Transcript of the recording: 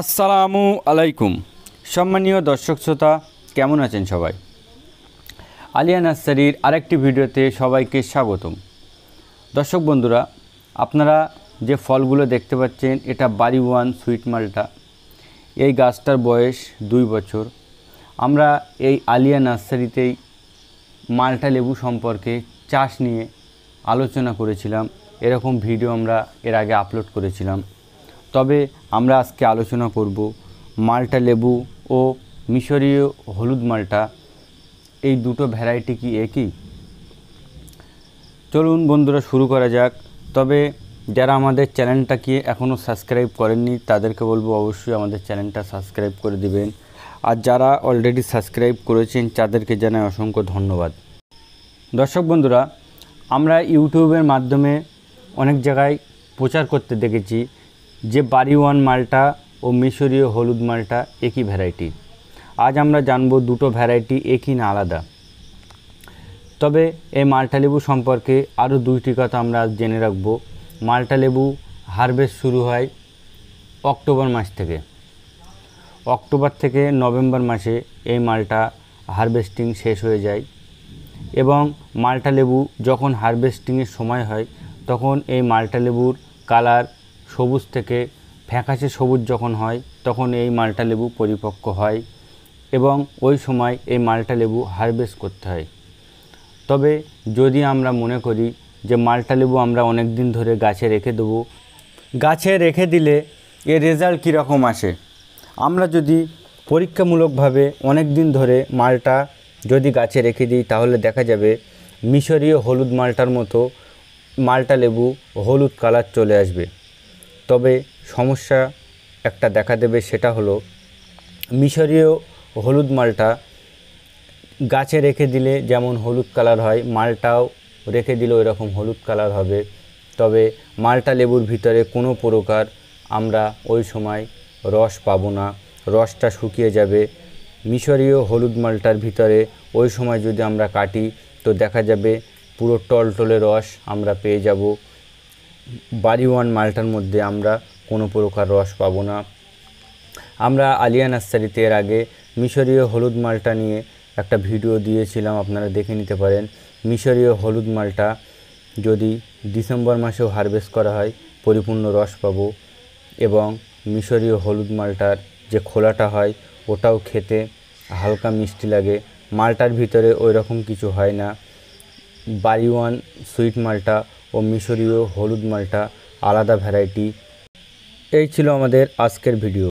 আসসালামু আলাইকুম সম্মানীয় দর্শক শ্রোতা কেমন আছেন সবাই আলিয়া নার্সারির আরেকটি ভিডিওতে সবাইকে স্বাগতম দর্শক বন্ধুরা আপনারা যে ফলগুলো দেখতে পাচ্ছেন এটা বাড়ি ওয়ান সুইট মালটা এই গাছটার বয়স দুই বছর আমরা এই আলিয়া নার্সারিতেই মালটা লেবু সম্পর্কে চাষ নিয়ে আলোচনা করেছিলাম এরকম ভিডিও আমরা এর আগে আপলোড করেছিলাম তবে আমরা আজকে আলোচনা করব মাল্টা লেবু ও মিশরীয় হলুদ মাল্টা এই দুটো ভ্যারাইটি কি একই চলুন বন্ধুরা শুরু করা যাক তবে যারা আমাদের চ্যানেলটাকে এখনও সাবস্ক্রাইব করেননি তাদেরকে বলবো অবশ্যই আমাদের চ্যানেলটা সাবস্ক্রাইব করে দিবেন আর যারা অলরেডি সাবস্ক্রাইব করেছেন তাদেরকে জানাই অসংখ্য ধন্যবাদ দর্শক বন্ধুরা আমরা ইউটিউবের মাধ্যমে অনেক জায়গায় প্রচার করতে দেখেছি যে বাড়িওয়ান মালটা ও মিশরীয় হলুদ মালটা একই ভ্যারাইটি আজ আমরা জানব দুটো ভ্যারাইটি একই না আলাদা তবে এই মালটা লেবু সম্পর্কে আরও দুইটি কথা আমরা আজ জেনে রাখবো মালটা লেবু হারভেস্ট শুরু হয় অক্টোবর মাস থেকে অক্টোবর থেকে নভেম্বর মাসে এই মালটা হারভেস্টিং শেষ হয়ে যায় এবং মালটা লেবু যখন হারভেস্টিংয়ের সময় হয় তখন এই মালটা লেবুর কালার সবুজ থেকে ফ্যাকাশে সবুজ যখন হয় তখন এই মালটা লেবু পরিপক্ক হয় এবং ওই সময় এই মালটা লেবু হারভেস্ট করতে হয় তবে যদি আমরা মনে করি যে মালটা লেবু আমরা অনেক দিন ধরে গাছে রেখে দেব গাছে রেখে দিলে এর রেজাল্ট কীরকম আসে আমরা যদি পরীক্ষামূলকভাবে অনেক দিন ধরে মালটা যদি গাছে রেখে দিই তাহলে দেখা যাবে মিশরীয় হলুদ মালটার মতো মালটা লেবু হলুদ কালার চলে আসবে তবে সমস্যা একটা দেখা দেবে সেটা হলো মিশরীয় হলুদ মালটা গাছে রেখে দিলে যেমন হলুদ কালার হয় মালটাও রেখে দিলে রকম হলুদ কালার হবে তবে মালটা লেবুর ভিতরে কোনো প্রকার আমরা ওই সময় রস পাব না রসটা শুকিয়ে যাবে মিশরীয় হলুদ মালটার ভিতরে ওই সময় যদি আমরা কাটি তো দেখা যাবে পুরো টলটলে রস আমরা পেয়ে যাব বাড়ি ওয়ান মালটার মধ্যে আমরা কোনো প্রকার রস পাবো না আমরা আলিয়া নার্সারিতে এর আগে মিশরীয় হলুদ মালটা নিয়ে একটা ভিডিও দিয়েছিলাম আপনারা দেখে নিতে পারেন মিশরীয় হলুদ মালটা যদি ডিসেম্বর মাসেও হারভেস্ট করা হয় পরিপূর্ণ রস পাবো এবং মিশরীয় হলুদ মালটার যে খোলাটা হয় ওটাও খেতে হালকা মিষ্টি লাগে মালটার ভিতরে ওই রকম কিছু হয় না বাড়ি ওয়ান সুইট মালটা ও মিশরীয় হলুদ মালটা আলাদা ভ্যারাইটি এই ছিল আমাদের আজকের ভিডিও